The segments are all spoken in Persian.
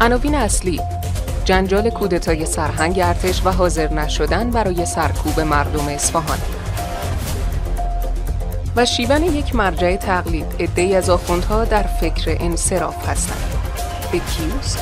عناوین اصلی جنجال کودتای سرهنگ ارتش و حاضر نشدن برای سرکوب مردم اصفهان و شیون یک مرجع تقلید ادهی از آخوندها در فکر انصراف هستند به کیوسک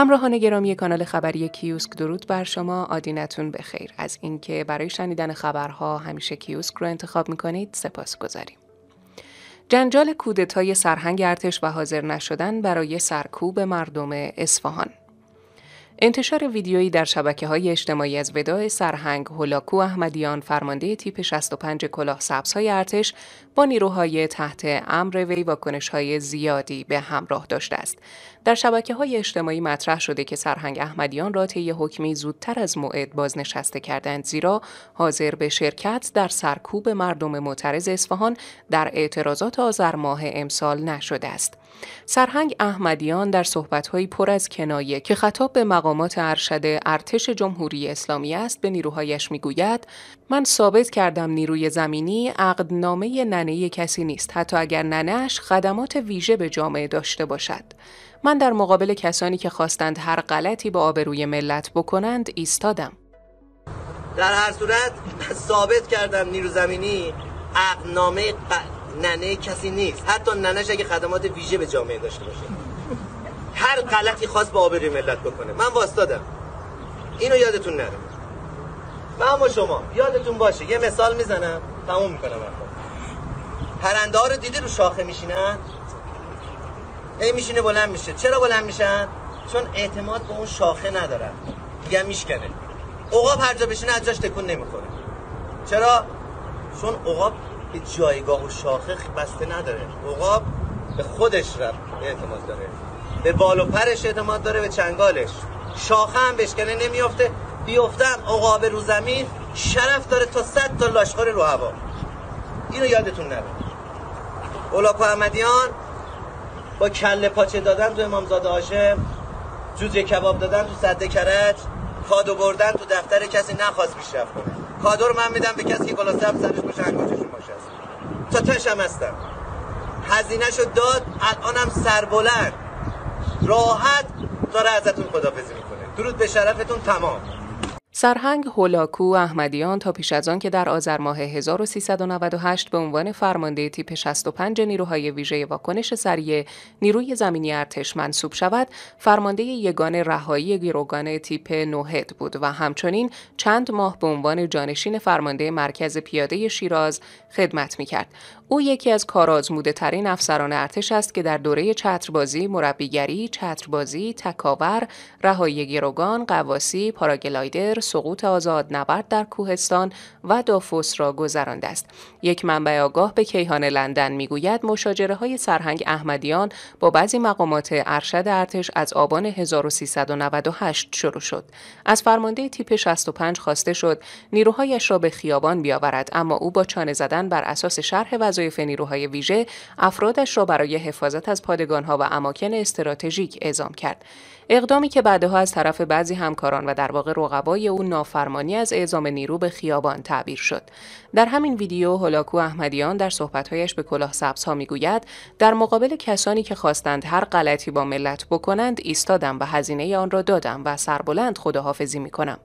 همراهان گرامی کانال خبری کیوسک درود بر شما آدینتون بخیر از اینکه برای شنیدن خبرها همیشه کیوسک رو انتخاب میکنید سپاس گذاریم. جنجال کودتای سرهنگ ارتش و حاضر نشدن برای سرکوب مردم اصفهان انتشار ویدیویی در شبکه های اجتماعی از وداع سرهنگ هولاکو احمدیان فرمانده تیپ 65 کلاه های ارتش با نیروهای تحت امر وی واکنش های زیادی به همراه داشته است. در شبکه های اجتماعی مطرح شده که سرهنگ احمدیان را طی حکمی زودتر از موعد بازنشسته کردند زیرا حاضر به شرکت در سرکوب مردم معترض اصفهان در اعتراضات آذر ماه امسال نشده است. سرهنگ احمدیان در صحبت‌های پر از کنایه که خطاب به مقام مقامات ارشد ارتش جمهوری اسلامی است به نیروهایش میگوید من ثابت کردم نیروی زمینی عقدنامه ننه کسی نیست حتی اگر ننهش خدمات ویژه به جامعه داشته باشد من در مقابل کسانی که خواستند هر غلطی به آبروی ملت بکنند ایستادم در هر صورت ثابت کردم نیرو زمینی عقدنامه ننه کسی نیست حتی ننش اگه خدمات ویژه به جامعه داشته باشه هر غلطی خواست با آبروی ملت بکنه من واستادم اینو یادتون نره و شما یادتون باشه یه مثال میزنم تموم میکنم پرنده ها رو دیدی رو شاخه میشینن ای میشینه بلند میشه چرا بلند میشن چون اعتماد به اون شاخه ندارن میگن میشکنه عقاب هر جا بشینه از جاش تکون نمیخوره چرا چون عقاب به جایگاه و شاخه بسته نداره عقاب به خودش رفت اعتماد داره به بال و پرش اعتماد داره به چنگالش شاخه هم بشکنه نمیافته بیفتم عقاب رو زمین شرف داره تا صد تا لاشخار رو هوا اینو یادتون نره اولاکو احمدیان با کله پاچه دادن تو امامزاده هاشم جوجه کباب دادن تو صده کرج کادو بردن تو دفتر کسی نخواست پیشرفت کنه کادو رو من میدم به کسی که کلا سب سرش باشه انگوششون باشه تا تشم هستم هزینه شد داد الانم سربلند راحت داره ازتون خدافزی میکنه درود به شرفتون تمام سرهنگ هولاکو احمدیان تا پیش از آن که در آذر ماه 1398 به عنوان فرمانده تیپ 65 نیروهای ویژه واکنش سریع نیروی زمینی ارتش منصوب شود، فرمانده یگان رهایی گیروگان تیپ نوهد بود و همچنین چند ماه به عنوان جانشین فرمانده مرکز پیاده شیراز خدمت می کرد. او یکی از کارازموده ترین افسران ارتش است که در دوره چتربازی، مربیگری، چتربازی، تکاور، رهایی گیروگان، قواسی، پاراگلایدر، سقوط آزاد نبرد در کوهستان و دافوس را گذرانده است یک منبع آگاه به کیهان لندن میگوید مشاجره های سرهنگ احمدیان با بعضی مقامات ارشد ارتش از آبان 1398 شروع شد از فرمانده تیپ 65 خواسته شد نیروهایش را به خیابان بیاورد اما او با چانه زدن بر اساس شرح وظایف نیروهای ویژه افرادش را برای حفاظت از پادگان ها و اماکن استراتژیک اعزام کرد اقدامی که بعدها از طرف بعضی همکاران و در واقع رقبای او نافرمانی از اعزام نیرو به خیابان تعبیر شد در همین ویدیو هولاکو احمدیان در صحبتهایش به کلاه سبزها میگوید در مقابل کسانی که خواستند هر غلطی با ملت بکنند ایستادم و هزینه آن را دادم و سربلند خداحافظی میکنم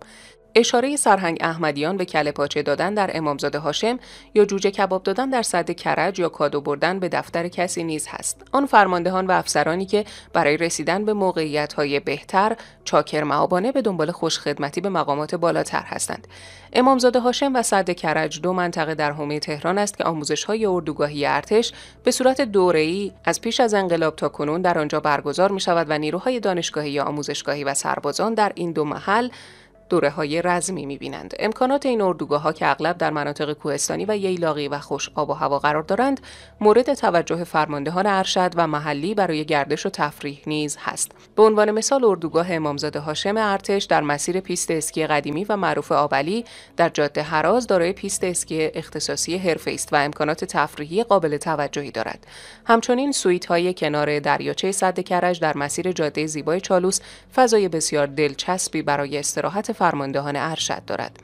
اشاره سرهنگ احمدیان به کله پاچه دادن در امامزاده هاشم یا جوجه کباب دادن در صد کرج یا کادو بردن به دفتر کسی نیز هست آن فرماندهان و افسرانی که برای رسیدن به موقعیت های بهتر چاکر معابانه به دنبال خوشخدمتی به مقامات بالاتر هستند امامزاده هاشم و صد کرج دو منطقه در حومه تهران است که آموزش های اردوگاهی ارتش به صورت دوره‌ای از پیش از انقلاب تا کنون در آنجا برگزار می شود و نیروهای دانشگاهی یا آموزشگاهی و سربازان در این دو محل دوره های رزمی می امکانات این اردوگاه ها که اغلب در مناطق کوهستانی و ییلاقی و خوش آب و هوا قرار دارند، مورد توجه فرماندهان ارشد و محلی برای گردش و تفریح نیز هست. به عنوان مثال اردوگاه امامزاده هاشم ارتش در مسیر پیست اسکی قدیمی و معروف آبلی در جاده هراز دارای پیست اسکی اختصاصی حرفه است و امکانات تفریحی قابل توجهی دارد. همچنین سویت های کنار دریاچه صد کرج در مسیر جاده زیبای چالوس فضای بسیار دلچسبی برای استراحت فرماندهان ارشد دارد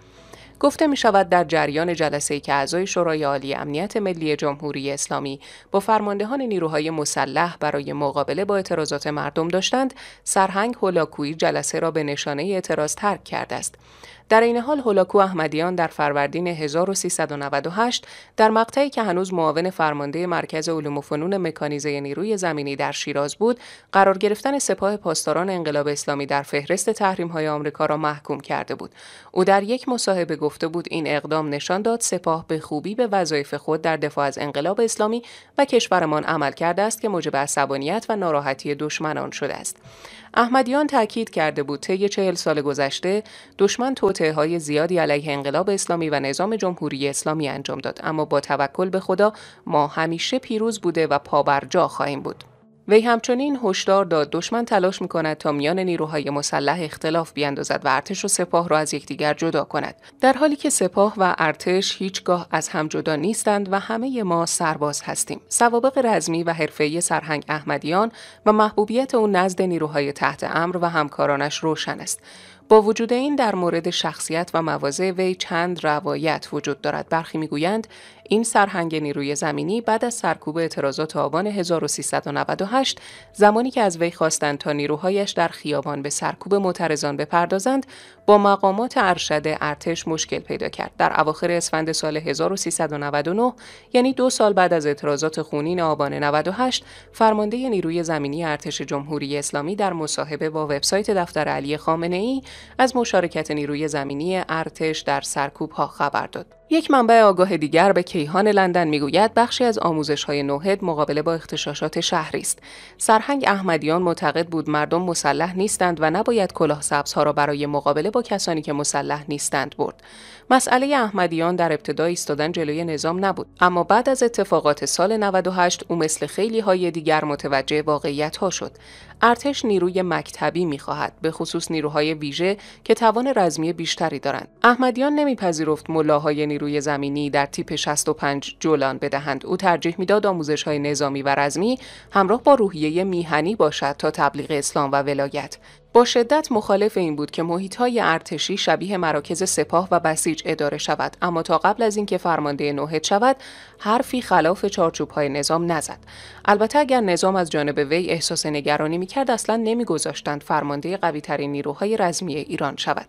گفته می شود در جریان جلسه که اعضای شورای عالی امنیت ملی جمهوری اسلامی با فرماندهان نیروهای مسلح برای مقابله با اعتراضات مردم داشتند، سرهنگ هولاکویی جلسه را به نشانه اعتراض ترک کرده است. در این حال هولاکو احمدیان در فروردین 1398 در مقطعی که هنوز معاون فرمانده مرکز علوم و فنون مکانیزه نیروی زمینی در شیراز بود، قرار گرفتن سپاه پاسداران انقلاب اسلامی در فهرست های آمریکا را محکوم کرده بود. او در یک مصاحبه گفته بود این اقدام نشان داد سپاه به خوبی به وظایف خود در دفاع از انقلاب اسلامی و کشورمان عمل کرده است که موجب عصبانیت و ناراحتی دشمنان شده است. احمدیان تاکید کرده بود طی چهل سال گذشته دشمن توت توطعه های زیادی علیه انقلاب اسلامی و نظام جمهوری اسلامی انجام داد اما با توکل به خدا ما همیشه پیروز بوده و پابرجا خواهیم بود وی همچنین هشدار داد دشمن تلاش می کند تا میان نیروهای مسلح اختلاف بیاندازد و ارتش و سپاه را از یکدیگر جدا کند در حالی که سپاه و ارتش هیچگاه از هم جدا نیستند و همه ما سرباز هستیم سوابق رزمی و حرفه سرهنگ احمدیان و محبوبیت او نزد نیروهای تحت امر و همکارانش روشن است با وجود این در مورد شخصیت و مواضع وی چند روایت وجود دارد برخی میگویند این سرهنگ نیروی زمینی بعد از سرکوب اعتراضات آبان 1398 زمانی که از وی خواستند تا نیروهایش در خیابان به سرکوب معترضان بپردازند با مقامات ارشد ارتش مشکل پیدا کرد در اواخر اسفند سال 1399 یعنی دو سال بعد از اعتراضات خونین آبان 98 فرمانده نیروی زمینی ارتش جمهوری اسلامی در مصاحبه با وبسایت دفتر علی خامنه ای از مشارکت نیروی زمینی ارتش در سرکوب ها خبر داد یک منبع آگاه دیگر به کیهان لندن میگوید بخشی از آموزش های نوهد مقابله با اختشاشات شهری است. سرهنگ احمدیان معتقد بود مردم مسلح نیستند و نباید کلاه سبزها را برای مقابله با کسانی که مسلح نیستند برد. مسئله احمدیان در ابتدا ایستادن جلوی نظام نبود اما بعد از اتفاقات سال 98 او مثل خیلی های دیگر متوجه واقعیت ها شد ارتش نیروی مکتبی میخواهد به خصوص نیروهای ویژه که توان رزمی بیشتری دارند احمدیان نمیپذیرفت ملاهای نیروی زمینی در تیپ 65 جولان بدهند او ترجیح میداد آموزش های نظامی و رزمی همراه با روحیه میهنی باشد تا تبلیغ اسلام و ولایت با شدت مخالف این بود که های ارتشی شبیه مراکز سپاه و بسیج اداره شود اما تا قبل از اینکه فرمانده نوهد شود حرفی خلاف چارچوبهای نظام نزد البته اگر نظام از جانب وی احساس نگرانی میکرد اصلا نمیگذاشتند فرمانده قویترین نیروهای رزمی ایران شود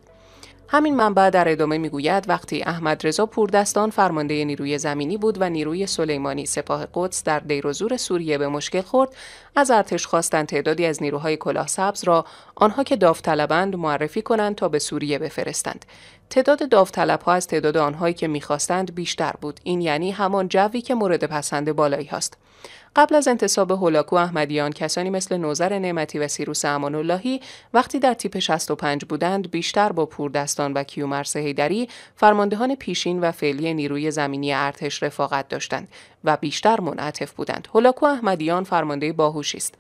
همین منبع در ادامه میگوید وقتی احمد رضا پوردستان فرمانده نیروی زمینی بود و نیروی سلیمانی سپاه قدس در دیروزور سوریه به مشکل خورد از ارتش خواستند تعدادی از نیروهای کلاه سبز را آنها که داوطلبند معرفی کنند تا به سوریه بفرستند تعداد داوطلبها از تعداد آنهایی که میخواستند بیشتر بود این یعنی همان جوی که مورد پسند بالایی هاست قبل از انتصاب هولاکو احمدیان کسانی مثل نوزر نعمتی و سیروس امان اللهی وقتی در تیپ 65 بودند بیشتر با پوردستان و کیومرس هیدری فرماندهان پیشین و فعلی نیروی زمینی ارتش رفاقت داشتند و بیشتر منعطف بودند هولاکو احمدیان فرمانده باهوشی است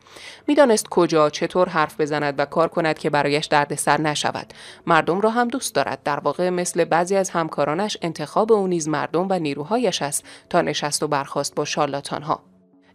میدانست کجا چطور حرف بزند و کار کند که برایش دردسر نشود مردم را هم دوست دارد در واقع مثل بعضی از همکارانش انتخاب او نیز مردم و نیروهایش است تا نشست و برخاست با شارلاتانها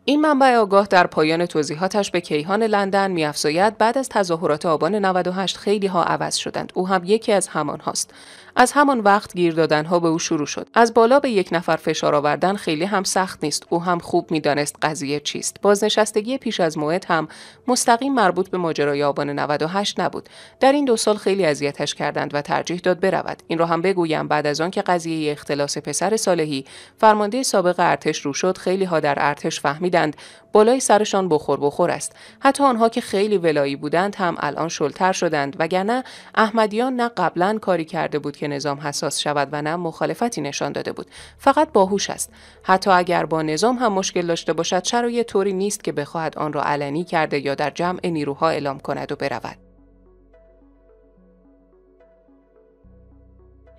این منبع آگاه در پایان توضیحاتش به کیهان لندن میافزاید بعد از تظاهرات آبان 98 خیلی ها عوض شدند او هم یکی از همان هاست از همان وقت گیر دادن ها به او شروع شد از بالا به یک نفر فشار آوردن خیلی هم سخت نیست او هم خوب میدانست قضیه چیست بازنشستگی پیش از موعد هم مستقیم مربوط به ماجرای آبان 98 نبود در این دو سال خیلی اذیتش کردند و ترجیح داد برود این را هم بگویم بعد از آن که قضیه اختلاس پسر صالحی فرمانده سابق ارتش رو شد خیلی ها در ارتش فهمیدند بالای سرشان بخور بخور است حتی آنها که خیلی ولایی بودند هم الان شلتر شدند وگرنه احمدیان نه قبلا کاری کرده بود که نظام حساس شود و نه مخالفتی نشان داده بود فقط باهوش است حتی اگر با نظام هم مشکل داشته باشد شرایط طوری نیست که بخواهد آن را علنی کرده یا در جمع نیروها اعلام کند و برود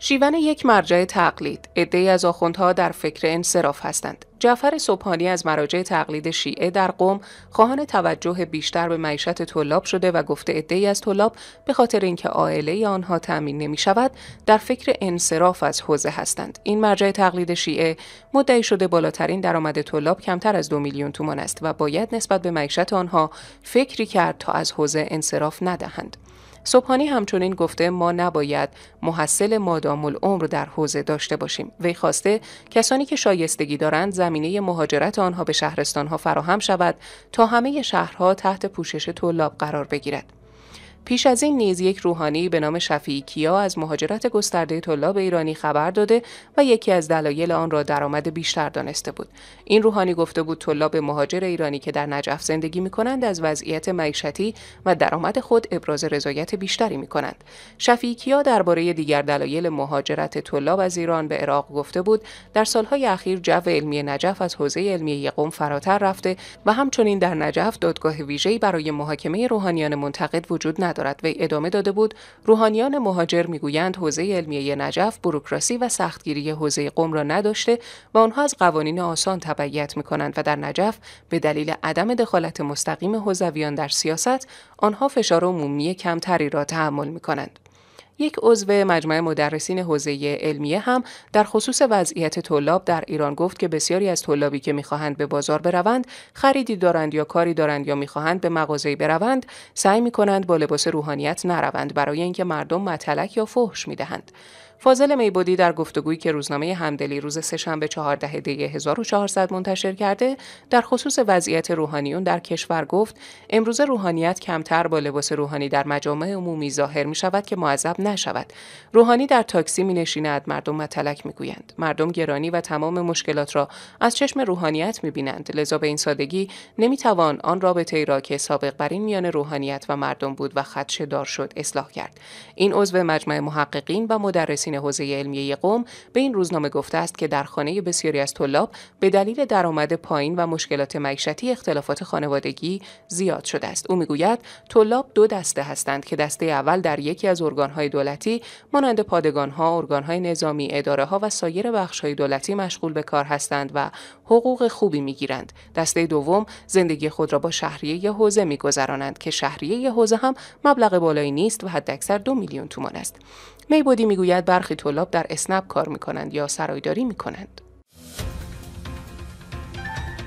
شیون یک مرجع تقلید ادهی از آخوندها در فکر انصراف هستند جعفر صبحانی از مراجع تقلید شیعه در قوم خواهان توجه بیشتر به معیشت طلاب شده و گفته ادهی از طلاب به خاطر اینکه عائله آنها تأمین نمی شود در فکر انصراف از حوزه هستند این مرجع تقلید شیعه مدعی شده بالاترین درآمد طلاب کمتر از دو میلیون تومان است و باید نسبت به معیشت آنها فکری کرد تا از حوزه انصراف ندهند صبحانی همچنین گفته ما نباید محصل مادام العمر در حوزه داشته باشیم وی خواسته کسانی که شایستگی دارند زمینه مهاجرت آنها به شهرستانها فراهم شود تا همه شهرها تحت پوشش طلاب قرار بگیرد پیش از این نیز یک روحانی به نام شفیع کیا از مهاجرت گسترده طلاب ایرانی خبر داده و یکی از دلایل آن را درآمد بیشتر دانسته بود این روحانی گفته بود طلاب مهاجر ایرانی که در نجف زندگی می کنند از وضعیت معیشتی و درآمد خود ابراز رضایت بیشتری می کنند شفیع کیا درباره دیگر دلایل مهاجرت طلاب از ایران به عراق گفته بود در سالهای اخیر جو علمی نجف از حوزه علمی قم فراتر رفته و همچنین در نجف دادگاه ویژه‌ای برای محاکمه روحانیان منتقد وجود ندارد وی ادامه داده بود روحانیان مهاجر میگویند حوزه علمیه نجف بروکراسی و سختگیری حوزه قم را نداشته و آنها از قوانین آسان تبعیت کنند و در نجف به دلیل عدم دخالت مستقیم حوزویان در سیاست آنها فشار عمومی کمتری را تحمل کنند. یک عضو مجمع مدرسین حوزه علمیه هم در خصوص وضعیت طلاب در ایران گفت که بسیاری از طلابی که میخواهند به بازار بروند خریدی دارند یا کاری دارند یا میخواهند به مغازه بروند سعی میکنند با لباس روحانیت نروند برای اینکه مردم مطلک یا فحش میدهند فاضل میبودی در گفتگویی که روزنامه همدلی روز سهشنبه 14 دی 1400 منتشر کرده در خصوص وضعیت روحانیون در کشور گفت امروزه روحانیت کمتر با لباس روحانی در مجامع عمومی ظاهر می شود که معذب نشود روحانی در تاکسی می نشیند مردم متلک می گویند مردم گرانی و تمام مشکلات را از چشم روحانیت می بینند لذا به این سادگی نمی توان آن رابطه را که سابق بر این میان روحانیت و مردم بود و خدشه دار شد اصلاح کرد این عضو مجمع محققین و مدرس حوزه علمیه قوم به این روزنامه گفته است که در خانه بسیاری از طلاب به دلیل درآمد پایین و مشکلات معیشتی اختلافات خانوادگی زیاد شده است او میگوید طلاب دو دسته هستند که دسته اول در یکی از ارگانهای دولتی مانند پادگانها ارگانهای نظامی اداره ها و سایر بخشهای دولتی مشغول به کار هستند و حقوق خوبی میگیرند دسته دوم زندگی خود را با شهریه حوزه میگذرانند که شهریه حوزه هم مبلغ بالایی نیست و حداکثر دو میلیون تومان است میبودی میگوید برخی طلاب در اسنپ کار می کنند یا سرایداری می کنند.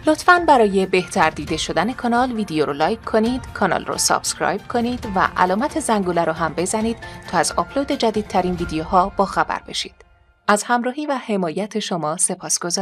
لطفا برای بهتر دیده شدن کانال ویدیو رو لایک کنید، کانال رو سابسکرایب کنید و علامت زنگوله رو هم بزنید تا از آپلود جدیدترین ویدیوها با خبر بشید. از همراهی و حمایت شما سپاس